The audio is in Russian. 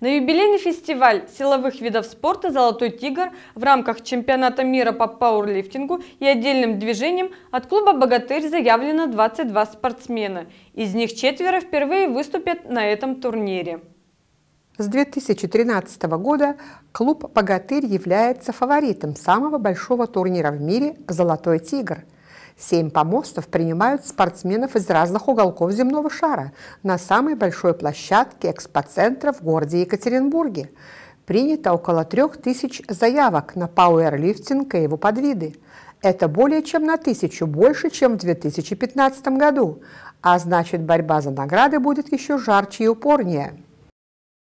На юбилейный фестиваль силовых видов спорта «Золотой тигр» в рамках чемпионата мира по пауэрлифтингу и отдельным движением от клуба «Богатырь» заявлено 22 спортсмена. Из них четверо впервые выступят на этом турнире. С 2013 года клуб «Богатырь» является фаворитом самого большого турнира в мире «Золотой тигр», Семь помостов принимают спортсменов из разных уголков земного шара на самой большой площадке экспоцентра в городе Екатеринбурге. Принято около трех тысяч заявок на пауэрлифтинг и его подвиды. Это более чем на тысячу больше, чем в 2015 году, а значит борьба за награды будет еще жарче и упорнее.